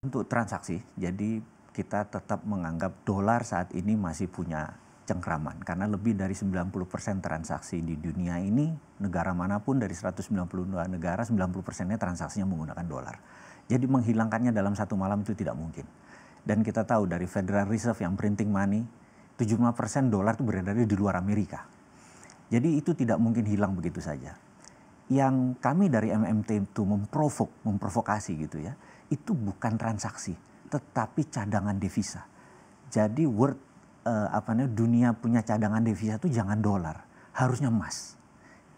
Untuk transaksi, jadi kita tetap menganggap dolar saat ini masih punya cengkraman karena lebih dari 90% transaksi di dunia ini negara manapun dari 192 negara 90%-nya transaksinya menggunakan dolar. Jadi menghilangkannya dalam satu malam itu tidak mungkin. Dan kita tahu dari Federal Reserve yang printing money 75% dolar itu beredar di luar Amerika. Jadi itu tidak mungkin hilang begitu saja yang kami dari MMT itu memprovok, memprovokasi gitu ya, itu bukan transaksi, tetapi cadangan devisa. Jadi world eh, apa namanya dunia punya cadangan devisa itu jangan dolar, harusnya emas,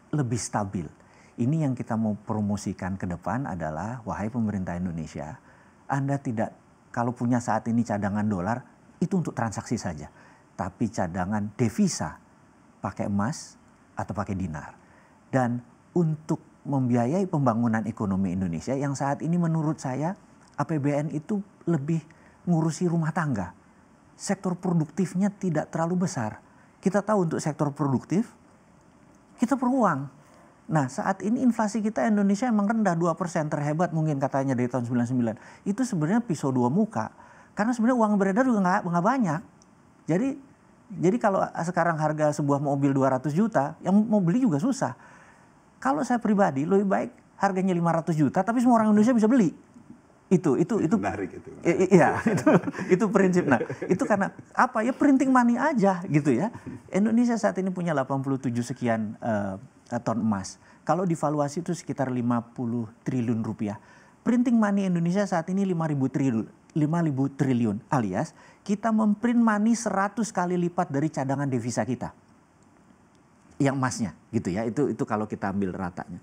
lebih stabil. Ini yang kita mau promosikan ke depan adalah wahai pemerintah Indonesia, Anda tidak kalau punya saat ini cadangan dolar itu untuk transaksi saja, tapi cadangan devisa pakai emas atau pakai dinar. Dan untuk membiayai pembangunan ekonomi Indonesia yang saat ini menurut saya APBN itu lebih ngurusi rumah tangga. Sektor produktifnya tidak terlalu besar. Kita tahu untuk sektor produktif kita perlu uang. Nah saat ini inflasi kita Indonesia emang rendah 2% terhebat mungkin katanya dari tahun 99. Itu sebenarnya pisau dua muka. Karena sebenarnya uang beredar juga nggak, banyak. Jadi jadi kalau sekarang harga sebuah mobil 200 juta, yang mau beli juga susah. Kalau saya pribadi lebih baik harganya 500 juta tapi semua orang Indonesia bisa beli. Itu itu itu, itu menarik itu. Iya, itu itu prinsip. Nah, itu karena apa ya printing money aja gitu ya. Indonesia saat ini punya 87 sekian uh, ton emas. Kalau divaluasi itu sekitar 50 triliun rupiah. Printing money Indonesia saat ini 5000 triliun, 5000 triliun alias kita memprint money 100 kali lipat dari cadangan devisa kita yang emasnya gitu ya. Itu itu kalau kita ambil ratanya.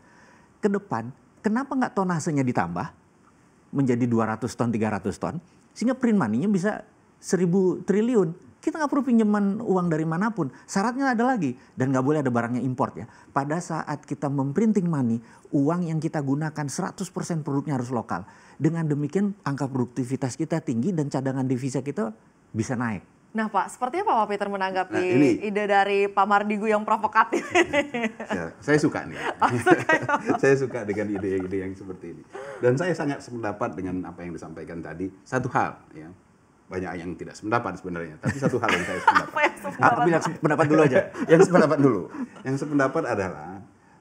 Ke depan kenapa nggak tonasenya ditambah menjadi 200 ton 300 ton sehingga print money-nya bisa 1000 triliun. Kita nggak perlu pinjaman uang dari manapun. Syaratnya ada lagi dan nggak boleh ada barangnya import ya. Pada saat kita memprinting money, uang yang kita gunakan 100% produknya harus lokal. Dengan demikian angka produktivitas kita tinggi dan cadangan devisa kita bisa naik. Nah Pak, sepertinya Pak Peter menanggapi nah, ini, ide dari Pak Mardigu yang provokatif? Ya, saya suka nih. Oh, suka ya, saya suka dengan ide-ide yang seperti ini. Dan saya sangat sependapat dengan apa yang disampaikan tadi. Satu hal, ya banyak yang tidak sependapat sebenarnya. Tapi satu hal yang saya sependapat. apa yang sependapat? Aku bilang sependapat dulu aja. yang sependapat dulu. Yang sependapat adalah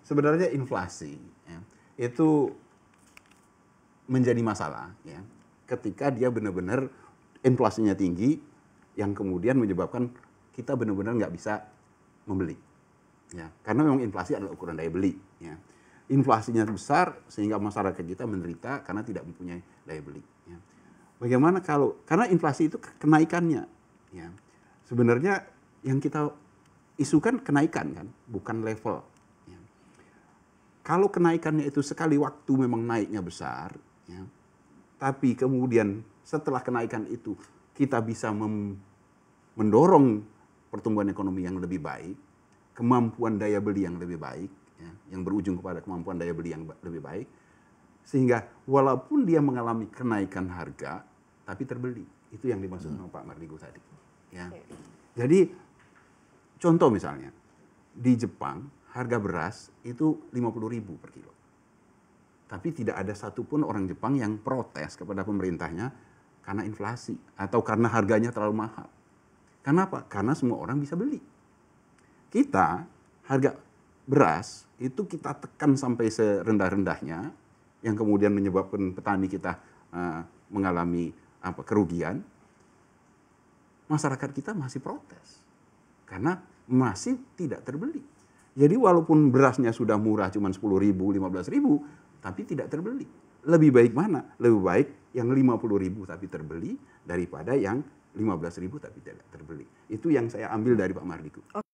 sebenarnya inflasi ya, itu menjadi masalah ya ketika dia benar-benar inflasinya tinggi yang kemudian menyebabkan kita benar-benar nggak bisa membeli. Ya, karena memang inflasi adalah ukuran daya beli. Ya. Inflasinya besar sehingga masyarakat kita menderita karena tidak mempunyai daya beli. Ya. Bagaimana kalau karena inflasi itu kenaikannya, ya. sebenarnya yang kita isukan kenaikan kan, bukan level. Ya. Kalau kenaikannya itu sekali waktu memang naiknya besar, ya. tapi kemudian setelah kenaikan itu kita bisa mem mendorong pertumbuhan ekonomi yang lebih baik, kemampuan daya beli yang lebih baik, ya, yang berujung kepada kemampuan daya beli yang lebih baik, sehingga walaupun dia mengalami kenaikan harga, tapi terbeli. Itu yang dimaksud hmm. Pak Mardigu tadi. Ya. Jadi contoh misalnya di Jepang harga beras itu 50 ribu per kilo. Tapi tidak ada satupun orang Jepang yang protes kepada pemerintahnya karena inflasi atau karena harganya terlalu mahal karena apa? Karena semua orang bisa beli. Kita harga beras itu kita tekan sampai serendah-rendahnya yang kemudian menyebabkan petani kita uh, mengalami apa kerugian masyarakat kita masih protes karena masih tidak terbeli jadi walaupun berasnya sudah murah cuma 10 ribu 15 ribu tapi tidak terbeli lebih baik mana lebih baik yang 50 ribu tapi terbeli daripada yang 15 ribu tapi tidak terbeli. Itu yang saya ambil dari Pak Okay.